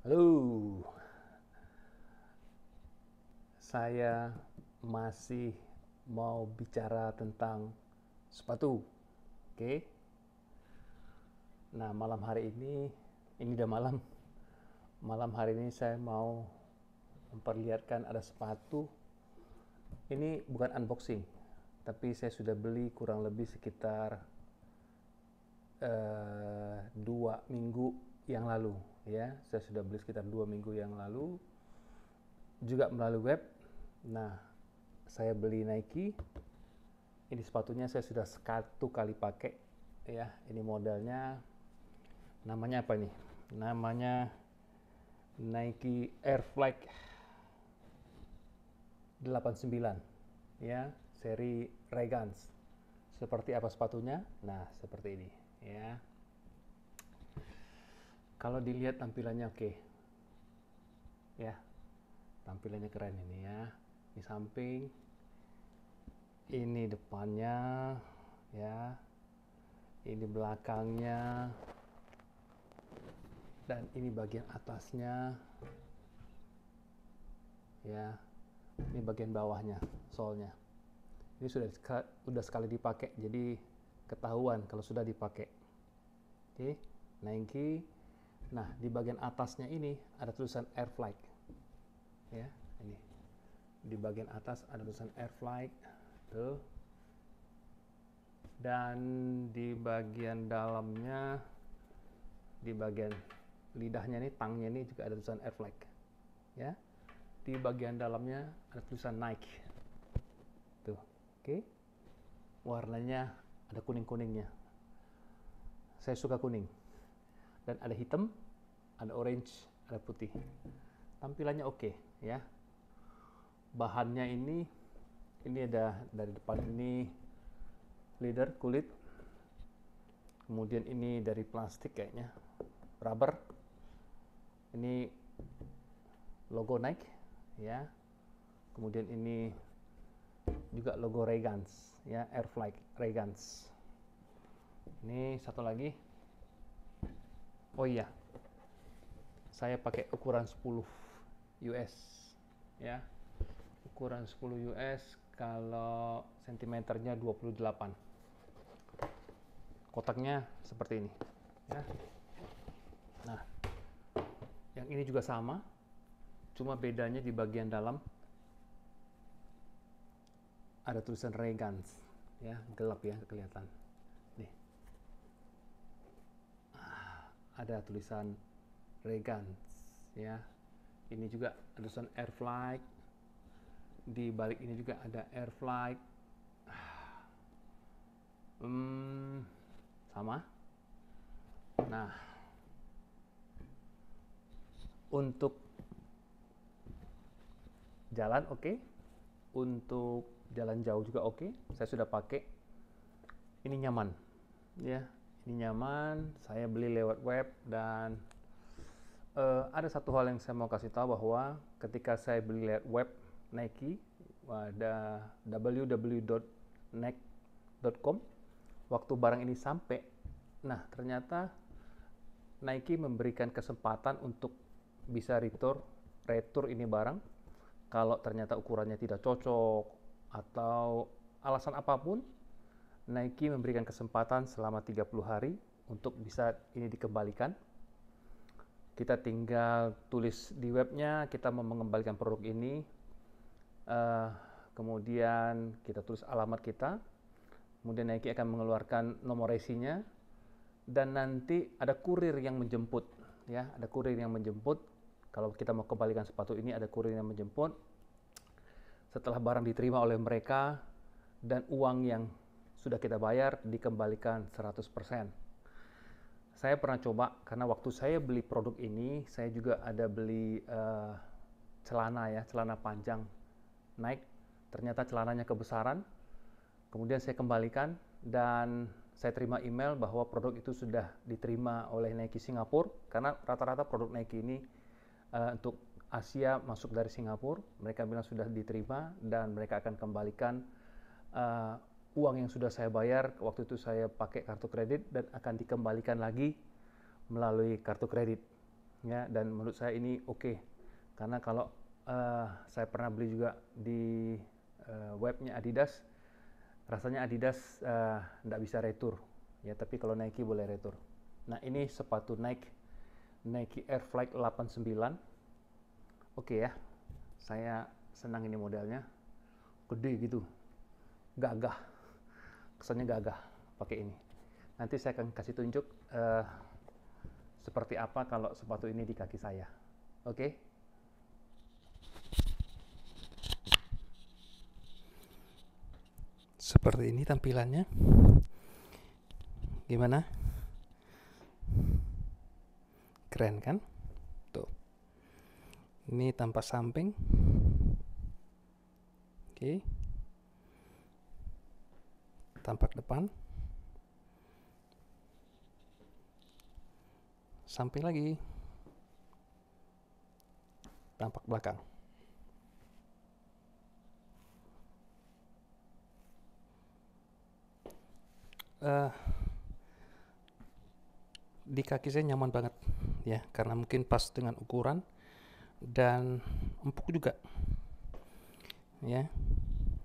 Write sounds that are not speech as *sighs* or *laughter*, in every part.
Halo. Saya masih mau bicara tentang sepatu. Oke. Okay? Nah, malam hari ini ini udah malam. Malam hari ini saya mau memperlihatkan ada sepatu. Ini bukan unboxing, tapi saya sudah beli kurang lebih sekitar uh, dua minggu yang lalu ya saya sudah beli sekitar dua minggu yang lalu juga melalui web nah saya beli Nike ini sepatunya saya sudah satu kali pakai ya ini modelnya namanya apa nih namanya Nike Air Flight 89 ya seri Regans seperti apa sepatunya nah seperti ini ya kalau dilihat tampilannya oke okay. ya tampilannya keren ini ya di samping ini depannya ya ini belakangnya dan ini bagian atasnya ya ini bagian bawahnya solnya ini sudah sudah sekali dipakai jadi ketahuan kalau sudah dipakai oke okay. Nike Nah, di bagian atasnya ini ada tulisan air Ya, ini. Di bagian atas ada tulisan air Tuh. Dan di bagian dalamnya di bagian lidahnya ini, tangnya ini juga ada tulisan air Ya. Di bagian dalamnya ada tulisan Nike. Tuh. Oke. Okay. Warnanya ada kuning-kuningnya. Saya suka kuning dan ada hitam, ada orange, ada putih. Tampilannya oke okay, ya. Bahannya ini ini ada dari depan ini leader kulit. Kemudian ini dari plastik kayaknya, rubber. Ini logo Nike ya. Kemudian ini juga logo Regans ya, Air Flight Regans. Ini satu lagi oh iya saya pakai ukuran 10 US ya ukuran 10 US kalau sentimeternya 28 kotaknya seperti ini ya nah yang ini juga sama cuma bedanya di bagian dalam ada tulisan Regans ya gelap ya kelihatan ada tulisan Regans ya ini juga tulisan air di balik ini juga ada air *sighs* hmm, sama nah untuk jalan oke okay. untuk jalan jauh juga oke okay. saya sudah pakai ini nyaman ya ini nyaman saya beli lewat web dan uh, ada satu hal yang saya mau kasih tahu bahwa ketika saya beli lewat web Nike ada www.nike.com waktu barang ini sampai nah ternyata Nike memberikan kesempatan untuk bisa retur retur ini barang kalau ternyata ukurannya tidak cocok atau alasan apapun Nike memberikan kesempatan selama 30 hari untuk bisa ini dikembalikan. Kita tinggal tulis di webnya, kita mau mengembalikan produk ini. Uh, kemudian kita tulis alamat kita. Kemudian Nike akan mengeluarkan nomor resinya dan nanti ada kurir yang menjemput ya, ada kurir yang menjemput. Kalau kita mau kembalikan sepatu ini ada kurir yang menjemput. Setelah barang diterima oleh mereka dan uang yang sudah kita bayar dikembalikan 100%. Saya pernah coba karena waktu saya beli produk ini, saya juga ada beli uh, celana ya, celana panjang naik, ternyata celananya kebesaran. Kemudian saya kembalikan dan saya terima email bahwa produk itu sudah diterima oleh Nike Singapura karena rata-rata produk Nike ini uh, untuk Asia masuk dari Singapura, mereka bilang sudah diterima dan mereka akan kembalikan eh, uang yang sudah saya bayar waktu itu saya pakai kartu kredit dan akan dikembalikan lagi melalui kartu kredit ya dan menurut saya ini oke okay. karena kalau uh, saya pernah beli juga di uh, webnya Adidas rasanya Adidas tidak eh, uh, bisa retur ya tapi kalau Nike boleh retur nah ini sepatu Nike Nike Air Flight 89 oke okay ya saya senang ini modelnya gede gitu gagah kesannya gagah pakai ini. Nanti saya akan kasih tunjuk uh, seperti apa kalau sepatu ini di kaki saya. Oke? Okay? Seperti ini tampilannya. Gimana? Keren kan? Tuh. Ini tanpa samping. Oke. Okay tampak depan. sampai lagi. Tampak belakang. Uh, di kaki saya nyaman banget ya karena mungkin pas dengan ukuran dan empuk juga ya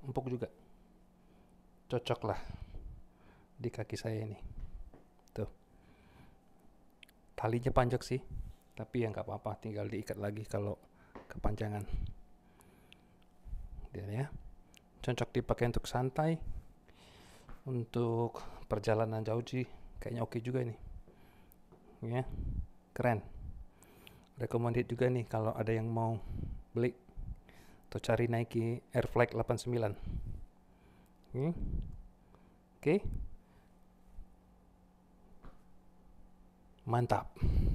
empuk juga cocok lah di kaki saya ini tuh talinya panjang sih tapi ya nggak apa-apa tinggal diikat lagi kalau kepanjangan dia ya cocok dipakai untuk santai untuk perjalanan jauh sih kayaknya oke juga ini ya keren recommended juga nih kalau ada yang mau beli atau cari Nike Air Flag 89 Oke. Okay. Mantap.